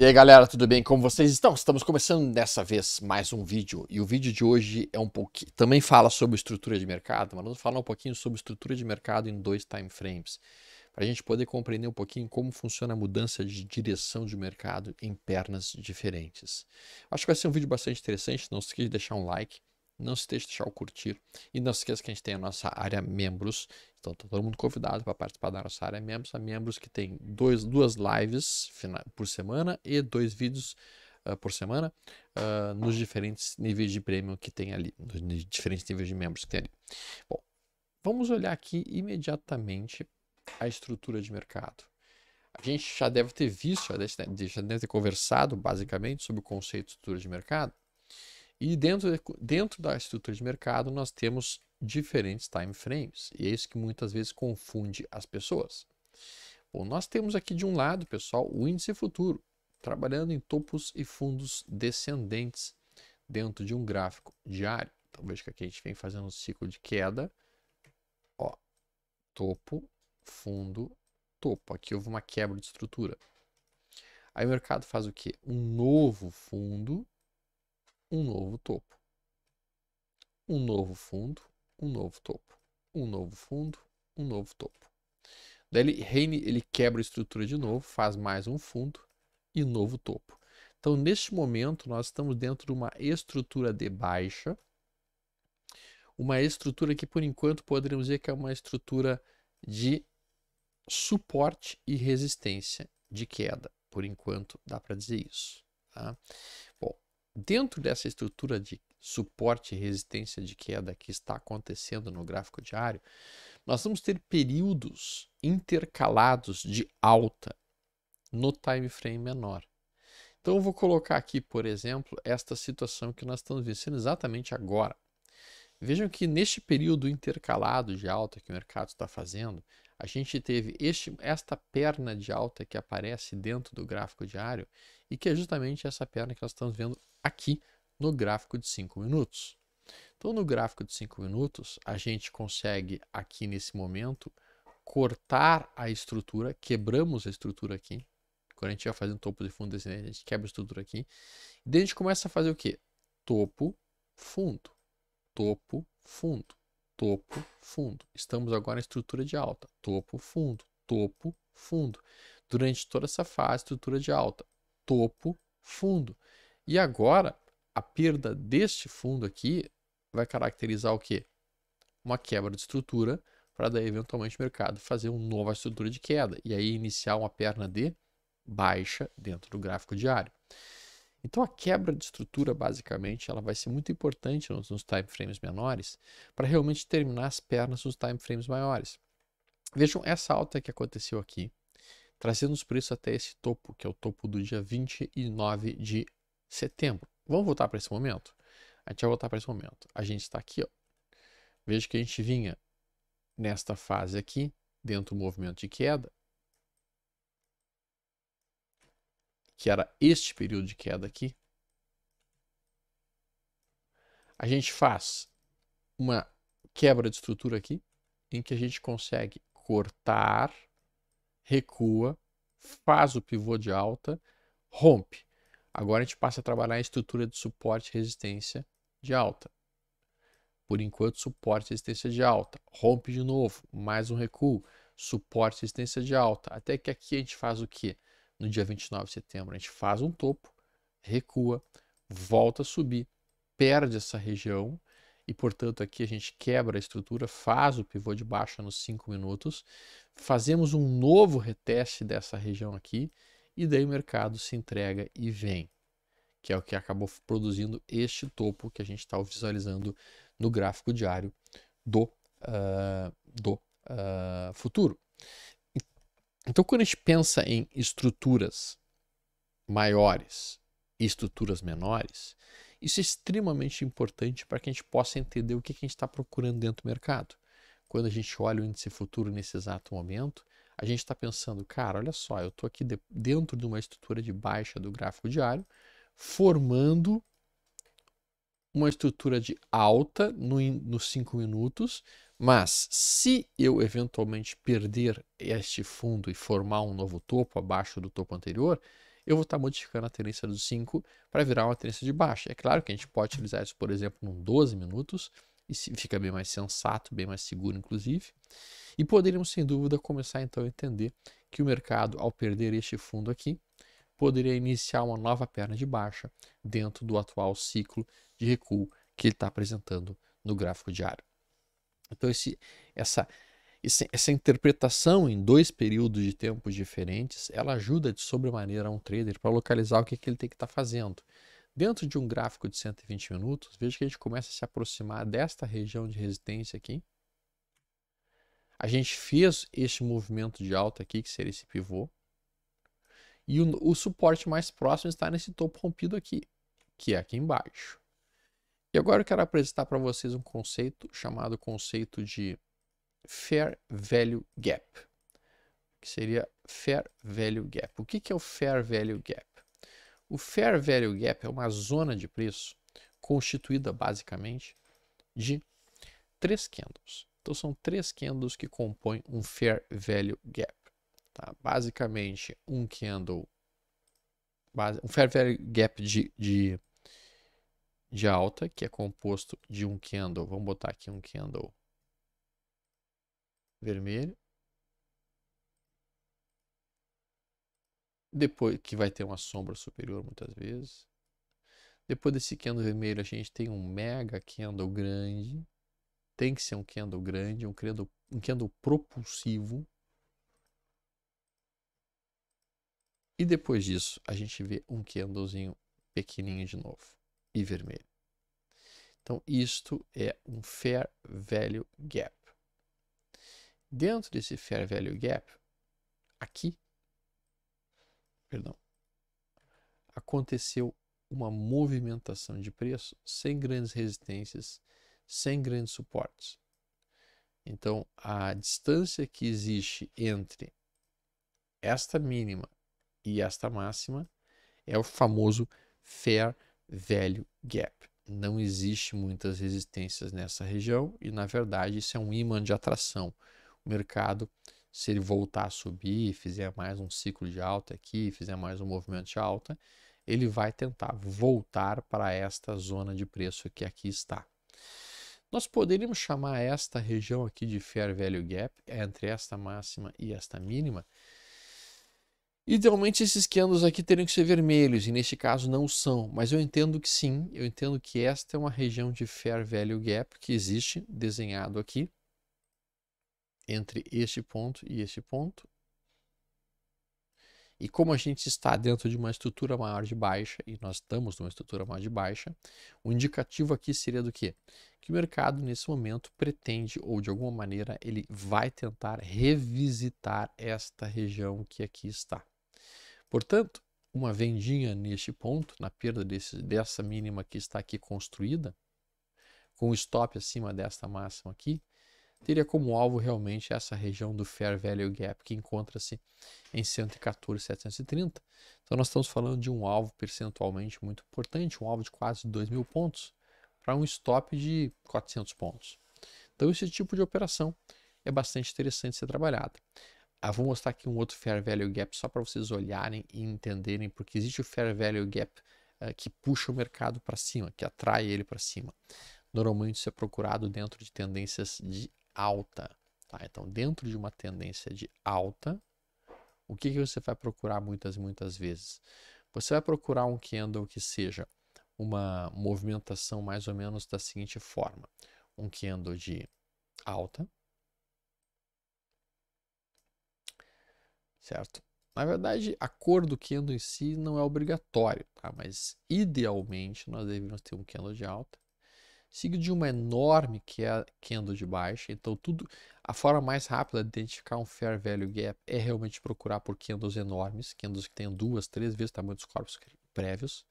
E aí galera, tudo bem? Como vocês estão? Estamos começando dessa vez mais um vídeo e o vídeo de hoje é um pouquinho também fala sobre estrutura de mercado, mas vamos falar um pouquinho sobre estrutura de mercado em dois time frames para a gente poder compreender um pouquinho como funciona a mudança de direção de mercado em pernas diferentes. Acho que vai ser um vídeo bastante interessante. Não se esqueça de deixar um like, não se deixe de deixar o curtir. E não se esqueça que a gente tem a nossa área membros. Então, tá todo mundo convidado para participar da nossa área membros. A membros que tem dois, duas lives por semana e dois vídeos uh, por semana uh, nos diferentes níveis de prêmio que tem ali. Nos diferentes níveis de membros que tem ali. Bom, vamos olhar aqui imediatamente a estrutura de mercado. A gente já deve ter visto, já deve, já deve ter conversado basicamente sobre o conceito de estrutura de mercado. E dentro, dentro da estrutura de mercado, nós temos diferentes time frames, e é isso que muitas vezes confunde as pessoas. Bom, nós temos aqui de um lado, pessoal, o índice futuro, trabalhando em topos e fundos descendentes dentro de um gráfico diário. Então veja que aqui a gente vem fazendo um ciclo de queda, ó, topo, fundo, topo. Aqui houve uma quebra de estrutura. Aí o mercado faz o quê? Um novo fundo um novo topo. Um novo fundo, um novo topo. Um novo fundo, um novo topo. Daí ele, reine, ele quebra a estrutura de novo, faz mais um fundo e novo topo. Então, neste momento, nós estamos dentro de uma estrutura de baixa, uma estrutura que, por enquanto, poderíamos dizer que é uma estrutura de suporte e resistência de queda. Por enquanto, dá para dizer isso. Tá? dentro dessa estrutura de suporte e resistência de queda que está acontecendo no gráfico diário, nós vamos ter períodos intercalados de alta no time frame menor. Então eu vou colocar aqui, por exemplo, esta situação que nós estamos vendo exatamente agora. Vejam que neste período intercalado de alta que o mercado está fazendo, a gente teve este, esta perna de alta que aparece dentro do gráfico diário e que é justamente essa perna que nós estamos vendo aqui no gráfico de 5 minutos. Então, no gráfico de 5 minutos, a gente consegue aqui nesse momento cortar a estrutura, quebramos a estrutura aqui. Quando a gente vai fazer um topo de fundo descendente, a gente quebra a estrutura aqui. E daí a gente começa a fazer o quê? Topo, fundo, topo, fundo, topo, fundo. Estamos agora na estrutura de alta, topo, fundo, topo, fundo. Durante toda essa fase, estrutura de alta, topo, fundo. E agora, a perda deste fundo aqui vai caracterizar o quê? Uma quebra de estrutura para daí eventualmente o mercado fazer uma nova estrutura de queda e aí iniciar uma perna de baixa dentro do gráfico diário. Então a quebra de estrutura basicamente ela vai ser muito importante nos, time frames menores para realmente terminar as pernas nos time frames maiores. Vejam essa alta que aconteceu aqui, trazendo os preços até esse topo, que é o topo do dia 29 de setembro. Vamos voltar para esse momento? A gente vai voltar para esse momento. A gente está aqui, ó. Veja que a gente vinha nesta fase aqui, dentro do movimento de queda, que era este período de queda aqui. A gente faz uma quebra de estrutura aqui, em que a gente consegue cortar, recua, faz o pivô de alta, rompe. Agora a gente passa a trabalhar a estrutura de suporte e resistência de alta. Por enquanto, suporte e resistência de alta. Rompe de novo, mais um recuo. Suporte e resistência de alta. Até que aqui a gente faz o que? No dia 29 de setembro, a gente faz um topo, recua, volta a subir, perde essa região e, portanto, aqui a gente quebra a estrutura, faz o pivô de baixa nos 5 minutos, fazemos um novo reteste dessa região aqui e daí o mercado se entrega e vem, que é o que acabou produzindo este topo que a gente está visualizando no gráfico diário do, uh, do uh, futuro. Então, quando a gente pensa em estruturas maiores e estruturas menores, isso é extremamente importante para que a gente possa entender o que a gente está procurando dentro do mercado. Quando a gente olha o índice futuro nesse exato momento, a gente está pensando, cara, olha só, eu estou aqui de, dentro de uma estrutura de baixa do gráfico diário, formando uma estrutura de alta no, nos 5 minutos, mas se eu eventualmente perder este fundo e formar um novo topo abaixo do topo anterior, eu vou estar tá modificando a tendência dos 5 para virar uma tendência de baixa. É claro que a gente pode utilizar isso, por exemplo, em 12 minutos, e fica bem mais sensato, bem mais seguro, inclusive. E poderíamos, sem dúvida, começar então a entender que o mercado, ao perder este fundo aqui, poderia iniciar uma nova perna de baixa dentro do atual ciclo de recuo que ele está apresentando no gráfico diário. Então, esse, essa, essa interpretação em dois períodos de tempos diferentes, ela ajuda de sobremaneira a um trader para localizar o que, que ele tem que estar tá fazendo. Dentro de um gráfico de 120 minutos, veja que a gente começa a se aproximar desta região de resistência aqui. A gente fez este movimento de alta aqui, que seria esse pivô. E o, o suporte mais próximo está nesse topo rompido aqui, que é aqui embaixo. E agora eu quero apresentar para vocês um conceito chamado conceito de Fair Value Gap, que seria Fair Value Gap. O que, que é o Fair Value Gap? O Fair Value Gap é uma zona de preço constituída basicamente de três candles. Então são três candles que compõem um Fair Value Gap. Tá? Basicamente um candle, um Fair Value Gap de, de, de alta, que é composto de um candle, vamos botar aqui um candle vermelho Depois que vai ter uma sombra superior muitas vezes. Depois desse candle vermelho, a gente tem um mega candle grande. Tem que ser um candle grande, um candle, um candle propulsivo. E depois disso, a gente vê um candlezinho pequenininho de novo e vermelho. Então, isto é um Fair Value Gap. Dentro desse Fair Value Gap, aqui perdão, aconteceu uma movimentação de preço sem grandes resistências, sem grandes suportes. Então, a distância que existe entre esta mínima e esta máxima é o famoso fair value gap. Não existe muitas resistências nessa região e, na verdade, isso é um imã de atração. O mercado se ele voltar a subir, fizer mais um ciclo de alta aqui, fizer mais um movimento de alta, ele vai tentar voltar para esta zona de preço que aqui está. Nós poderíamos chamar esta região aqui de Fair Value Gap, é entre esta máxima e esta mínima. Idealmente esses candles aqui teriam que ser vermelhos, e neste caso não são, mas eu entendo que sim, eu entendo que esta é uma região de Fair Value Gap que existe, desenhado aqui, entre este ponto e este ponto. E como a gente está dentro de uma estrutura maior de baixa, e nós estamos numa estrutura maior de baixa, o indicativo aqui seria do quê? Que o mercado, nesse momento, pretende, ou de alguma maneira, ele vai tentar revisitar esta região que aqui está. Portanto, uma vendinha neste ponto, na perda desse, dessa mínima que está aqui construída, com o stop acima desta máxima aqui, teria como alvo realmente essa região do Fair Value Gap, que encontra-se em 114,730. Então, nós estamos falando de um alvo percentualmente muito importante, um alvo de quase 2 mil pontos, para um stop de 400 pontos. Então, esse tipo de operação é bastante interessante ser trabalhada. Ah, vou mostrar aqui um outro Fair Value Gap só para vocês olharem e entenderem, porque existe o Fair Value Gap uh, que puxa o mercado para cima, que atrai ele para cima. Normalmente isso é procurado dentro de tendências de alta. Tá? Então, dentro de uma tendência de alta, o que, que você vai procurar muitas e muitas vezes? Você vai procurar um candle que seja uma movimentação mais ou menos da seguinte forma: um candle de alta, certo? Na verdade, a cor do candle em si não é obrigatório, tá? mas idealmente nós deveríamos ter um candle de alta seguido de uma enorme que é a candle de baixa. Então, tudo a forma mais rápida de identificar um fair value gap é realmente procurar por candles enormes, candles que tenham duas, três vezes o tamanho dos corpos prévios.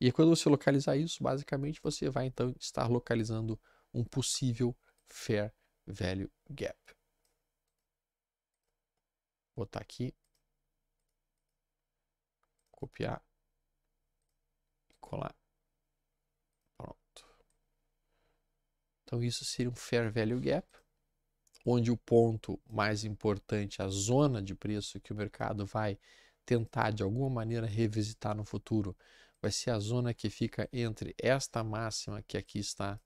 E quando você localizar isso, basicamente você vai então estar localizando um possível fair value gap. Vou botar aqui, copiar e colar. Então isso seria um fair value gap, onde o ponto mais importante, a zona de preço que o mercado vai tentar de alguma maneira revisitar no futuro, vai ser a zona que fica entre esta máxima que aqui está,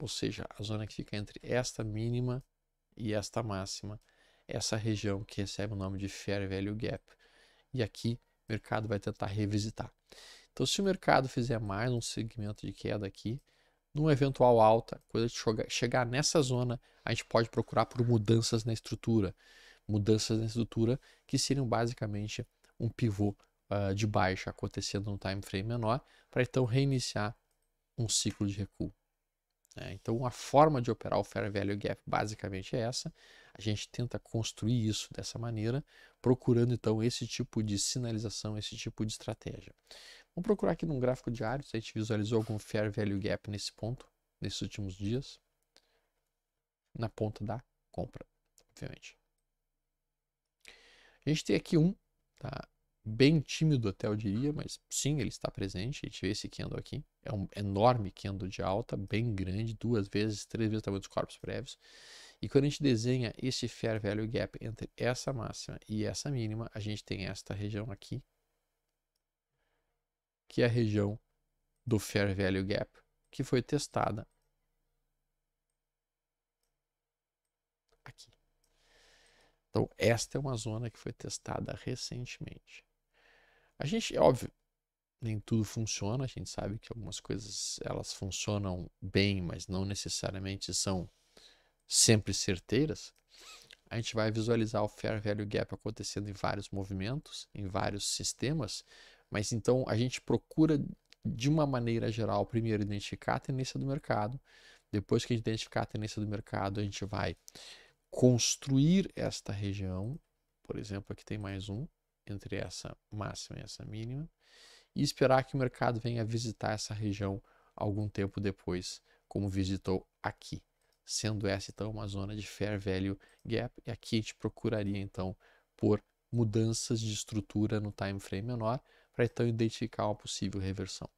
ou seja, a zona que fica entre esta mínima e esta máxima, essa região que recebe o nome de fair value gap. E aqui o mercado vai tentar revisitar. Então, se o mercado fizer mais um segmento de queda aqui, numa eventual alta, a gente chegar nessa zona, a gente pode procurar por mudanças na estrutura. Mudanças na estrutura que seriam basicamente um pivô uh, de baixa acontecendo no time frame menor, para então reiniciar um ciclo de recuo. É, então, a forma de operar o Fair Value Gap basicamente é essa. A gente tenta construir isso dessa maneira, procurando então esse tipo de sinalização, esse tipo de estratégia. Vamos procurar aqui num gráfico diário se a gente visualizou algum Fair Value Gap nesse ponto, nesses últimos dias. Na ponta da compra, obviamente. A gente tem aqui um, tá? Bem tímido até eu diria, mas sim, ele está presente. A gente vê esse candle aqui. É um enorme candle de alta, bem grande, duas vezes, três vezes o tamanho dos corpos prévios. E quando a gente desenha esse Fair Value Gap entre essa máxima e essa mínima, a gente tem esta região aqui, que é a região do Fair Value Gap, que foi testada aqui. Então, esta é uma zona que foi testada recentemente. A gente, é óbvio, nem tudo funciona, a gente sabe que algumas coisas elas funcionam bem, mas não necessariamente são sempre certeiras. A gente vai visualizar o fair value gap acontecendo em vários movimentos, em vários sistemas, mas então a gente procura, de uma maneira geral, primeiro identificar a tendência do mercado. Depois que a gente identificar a tendência do mercado, a gente vai construir esta região. Por exemplo, aqui tem mais um, entre essa máxima e essa mínima. E esperar que o mercado venha visitar essa região algum tempo depois, como visitou aqui. Sendo essa então uma zona de fair value gap, e aqui a gente procuraria então por mudanças de estrutura no time frame menor para então identificar uma possível reversão.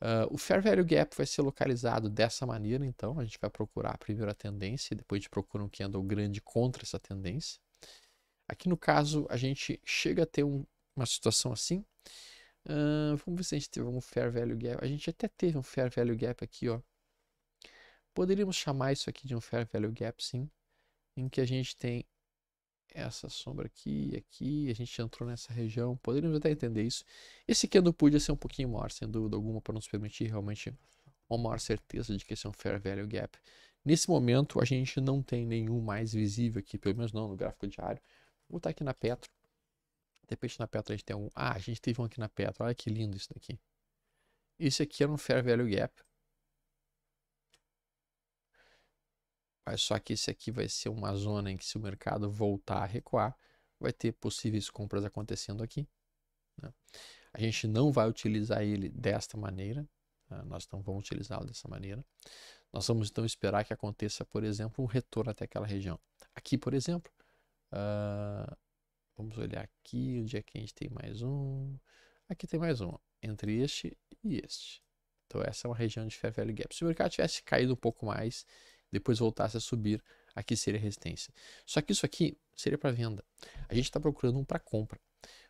Uh, o Fair Value Gap vai ser localizado dessa maneira, então a gente vai procurar primeiro a tendência, depois gente procura um candle grande contra essa tendência. Aqui no caso, a gente chega a ter um, uma situação assim. Uh, vamos ver se a gente teve um Fair Value Gap. A gente até teve um Fair Value Gap aqui, ó. Poderíamos chamar isso aqui de um Fair Value Gap, sim. Em que a gente tem essa sombra aqui e aqui, a gente entrou nessa região, poderíamos até entender isso. Esse candle é podia ser um pouquinho maior, sem dúvida alguma, para nos permitir realmente uma maior certeza de que esse é um fair value gap. Nesse momento, a gente não tem nenhum mais visível aqui, pelo menos não no gráfico diário. Vou botar aqui na Petro. De repente na Petro a gente tem um... Ah, a gente teve um aqui na Petro, olha que lindo isso daqui. Isso aqui era um fair value gap. só que esse aqui vai ser uma zona em que se o mercado voltar a recuar, vai ter possíveis compras acontecendo aqui. Né? A gente não vai utilizar ele desta maneira, né? nós não vamos utilizá-lo dessa maneira. Nós vamos então esperar que aconteça, por exemplo, um retorno até aquela região. Aqui, por exemplo, uh, vamos olhar aqui onde é que a gente tem mais um. Aqui tem mais um, entre este e este. Então essa é uma região de fair value gap. Se o mercado tivesse caído um pouco mais depois voltasse a subir, aqui seria resistência. Só que isso aqui seria para venda. A gente está procurando um para compra.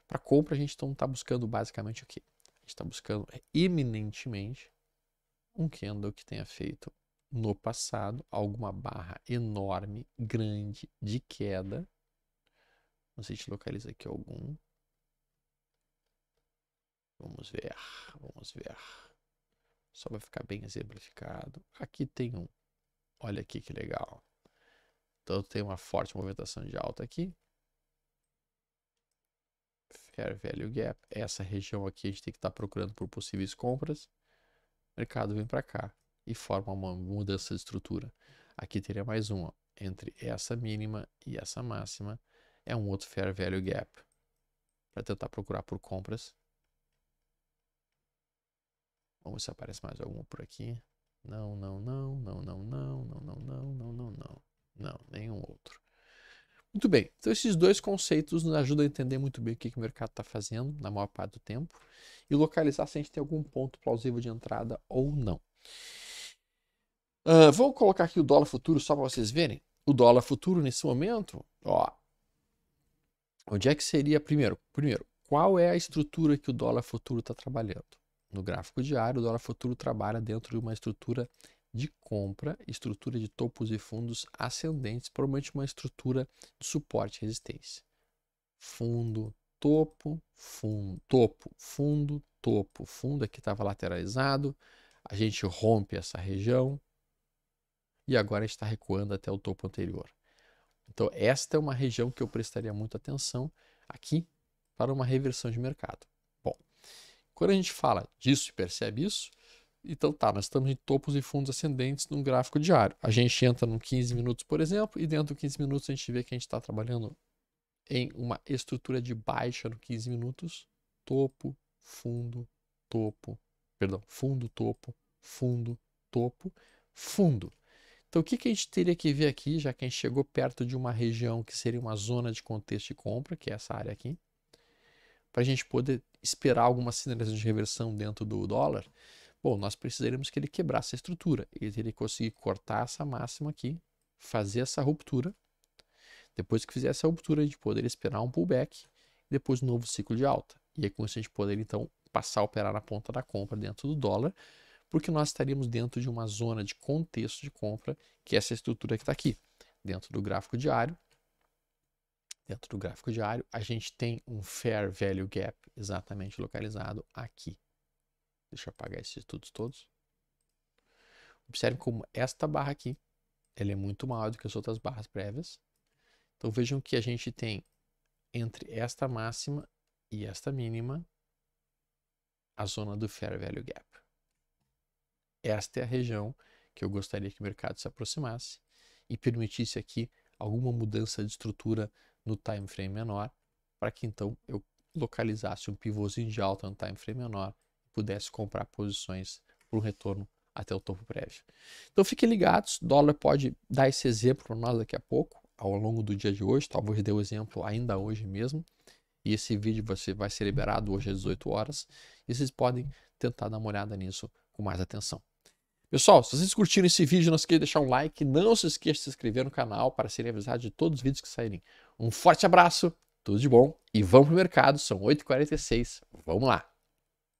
Para compra, a gente está então buscando basicamente o quê? A gente está buscando eminentemente é, um candle que tenha feito no passado alguma barra enorme, grande, de queda. Não sei se localiza aqui algum. Vamos ver, vamos ver. Só vai ficar bem exemplificado. Aqui tem um. Olha aqui que legal. Então tem uma forte movimentação de alta aqui. Fair Value Gap. Essa região aqui a gente tem que estar tá procurando por possíveis compras. mercado vem para cá e forma uma mudança de estrutura. Aqui teria mais uma. Entre essa mínima e essa máxima é um outro Fair Value Gap. Para tentar procurar por compras. Vamos ver se aparece mais alguma por aqui. Não, não, não, não, não, não, não, não, não, não, não, não. Não, nenhum outro. Muito bem, então esses dois conceitos nos ajudam a entender muito bem o que, que o mercado está fazendo na maior parte do tempo e localizar se a gente tem algum ponto plausível de entrada ou não. Uh, vou colocar aqui o dólar futuro só para vocês verem. O dólar futuro nesse momento, ó, onde é que seria primeiro? Primeiro, qual é a estrutura que o dólar futuro está trabalhando? No gráfico diário, o dólar futuro trabalha dentro de uma estrutura de compra, estrutura de topos e fundos ascendentes, provavelmente uma estrutura de suporte e resistência. Fundo, topo, fundo, topo, fundo, topo, fundo, aqui estava lateralizado, a gente rompe essa região e agora está recuando até o topo anterior. Então, esta é uma região que eu prestaria muita atenção aqui para uma reversão de mercado. Quando a gente fala disso e percebe isso, então tá, nós estamos em topos e fundos ascendentes num gráfico diário. A gente entra num 15 minutos, por exemplo, e dentro de 15 minutos a gente vê que a gente está trabalhando em uma estrutura de baixa no 15 minutos, topo, fundo, topo, perdão, fundo, topo, fundo, topo, fundo. Então, o que, que a gente teria que ver aqui, já que a gente chegou perto de uma região que seria uma zona de contexto de compra, que é essa área aqui, para a gente poder esperar alguma sinalização de reversão dentro do dólar, bom, nós precisaremos que ele quebrasse a estrutura. Ele teria que conseguir cortar essa máxima aqui, fazer essa ruptura. Depois que fizer essa ruptura, a gente poderia esperar um pullback e depois um novo ciclo de alta. E aí com isso a gente poderia então passar a operar na ponta da compra dentro do dólar, porque nós estaríamos dentro de uma zona de contexto de compra, que é essa estrutura que está aqui, dentro do gráfico diário, dentro do gráfico diário, a gente tem um Fair Value Gap exatamente localizado aqui. Deixa eu apagar esses estudos todos. Observe como esta barra aqui ela é muito maior do que as outras barras prévias. Então vejam que a gente tem entre esta máxima e esta mínima a zona do Fair Value Gap. Esta é a região que eu gostaria que o mercado se aproximasse e permitisse aqui alguma mudança de estrutura no time frame menor, para que então eu localizasse um pivôzinho de alta no time frame menor e pudesse comprar posições para um retorno até o topo prévio. Então fiquem ligados, dólar pode dar esse exemplo para nós daqui a pouco, ao longo do dia de hoje, talvez tá? dê o exemplo ainda hoje mesmo. E esse vídeo você vai ser liberado hoje às 18 horas, e vocês podem tentar dar uma olhada nisso com mais atenção. Pessoal, se vocês curtiram esse vídeo, não se esqueça de deixar um like, não se esqueça de se inscrever no canal para serem avisados de todos os vídeos que saírem. Um forte abraço, tudo de bom e vamos pro mercado. São 8h46. Vamos lá.